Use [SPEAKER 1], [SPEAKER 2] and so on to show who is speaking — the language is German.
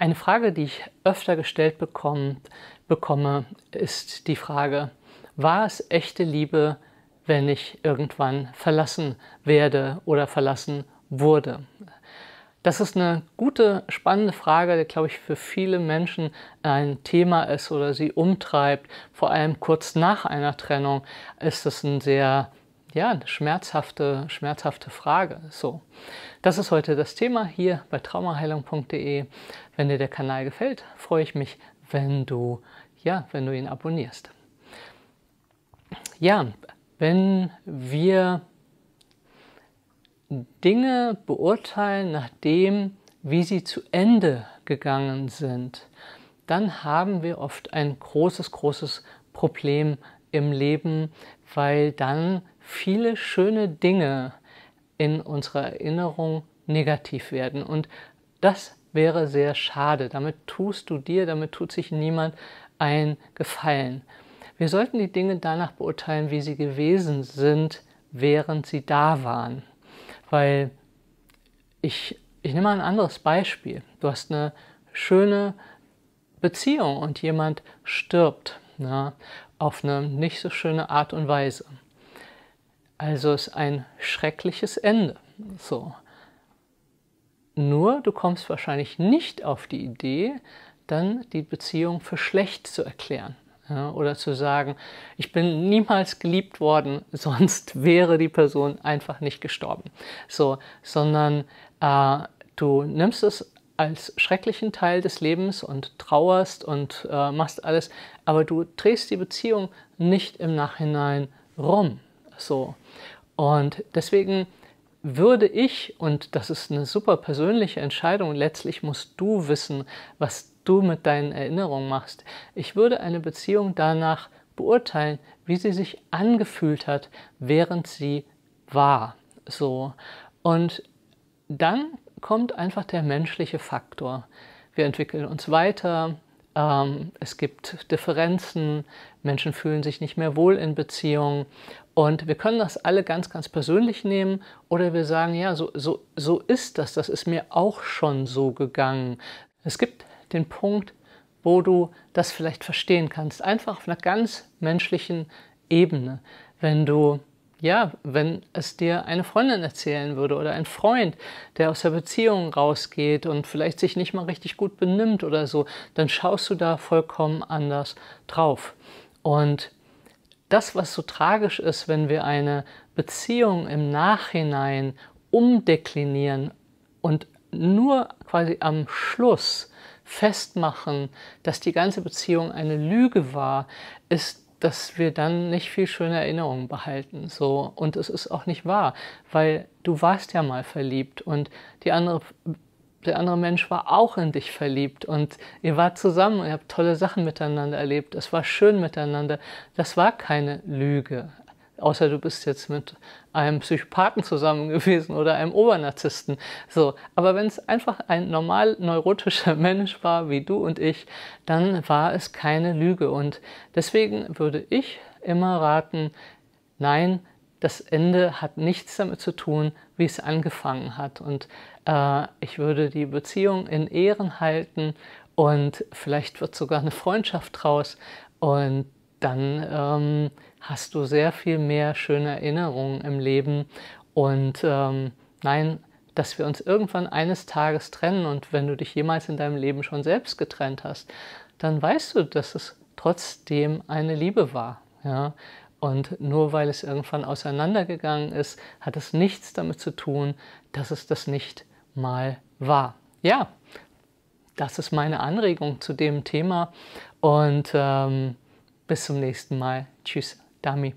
[SPEAKER 1] Eine Frage, die ich öfter gestellt bekommt, bekomme, ist die Frage, war es echte Liebe, wenn ich irgendwann verlassen werde oder verlassen wurde? Das ist eine gute, spannende Frage, die, glaube ich, für viele Menschen ein Thema ist oder sie umtreibt. Vor allem kurz nach einer Trennung ist es ein sehr ja, eine schmerzhafte, schmerzhafte Frage. So, das ist heute das Thema hier bei traumaheilung.de. Wenn dir der Kanal gefällt, freue ich mich, wenn du, ja, wenn du ihn abonnierst. Ja, wenn wir Dinge beurteilen nachdem wie sie zu Ende gegangen sind, dann haben wir oft ein großes, großes Problem im Leben, weil dann viele schöne Dinge in unserer Erinnerung negativ werden. Und das wäre sehr schade. Damit tust du dir, damit tut sich niemand ein Gefallen. Wir sollten die Dinge danach beurteilen, wie sie gewesen sind, während sie da waren. Weil ich, ich nehme mal ein anderes Beispiel. Du hast eine schöne Beziehung und jemand stirbt. Ja, ne? auf eine nicht so schöne Art und Weise. Also ist ein schreckliches Ende. So. Nur du kommst wahrscheinlich nicht auf die Idee, dann die Beziehung für schlecht zu erklären. Ja, oder zu sagen, ich bin niemals geliebt worden, sonst wäre die Person einfach nicht gestorben. So, sondern äh, du nimmst es als schrecklichen Teil des Lebens und trauerst und äh, machst alles, aber du drehst die Beziehung nicht im Nachhinein rum. So. Und deswegen würde ich, und das ist eine super persönliche Entscheidung, letztlich musst du wissen, was du mit deinen Erinnerungen machst. Ich würde eine Beziehung danach beurteilen, wie sie sich angefühlt hat, während sie war. So. Und dann kommt einfach der menschliche Faktor. Wir entwickeln uns weiter, ähm, es gibt Differenzen, Menschen fühlen sich nicht mehr wohl in Beziehungen und wir können das alle ganz, ganz persönlich nehmen oder wir sagen, ja, so, so, so ist das, das ist mir auch schon so gegangen. Es gibt den Punkt, wo du das vielleicht verstehen kannst, einfach auf einer ganz menschlichen Ebene. Wenn du ja, wenn es dir eine Freundin erzählen würde oder ein Freund, der aus der Beziehung rausgeht und vielleicht sich nicht mal richtig gut benimmt oder so, dann schaust du da vollkommen anders drauf. Und das, was so tragisch ist, wenn wir eine Beziehung im Nachhinein umdeklinieren und nur quasi am Schluss festmachen, dass die ganze Beziehung eine Lüge war, ist dass wir dann nicht viel schöne Erinnerungen behalten. So. Und es ist auch nicht wahr, weil du warst ja mal verliebt und die andere, der andere Mensch war auch in dich verliebt und ihr wart zusammen und ihr habt tolle Sachen miteinander erlebt. Es war schön miteinander. Das war keine Lüge. Außer du bist jetzt mit einem Psychopathen zusammen gewesen oder einem Obernarzissten. So, aber wenn es einfach ein normal neurotischer Mensch war, wie du und ich, dann war es keine Lüge. Und deswegen würde ich immer raten, nein, das Ende hat nichts damit zu tun, wie es angefangen hat. Und äh, ich würde die Beziehung in Ehren halten und vielleicht wird sogar eine Freundschaft draus. Und dann ähm, hast du sehr viel mehr schöne Erinnerungen im Leben. Und ähm, nein, dass wir uns irgendwann eines Tages trennen und wenn du dich jemals in deinem Leben schon selbst getrennt hast, dann weißt du, dass es trotzdem eine Liebe war. Ja? Und nur weil es irgendwann auseinandergegangen ist, hat es nichts damit zu tun, dass es das nicht mal war. Ja, das ist meine Anregung zu dem Thema. Und ähm, bis zum nächsten Mal. Tschüss, Dami.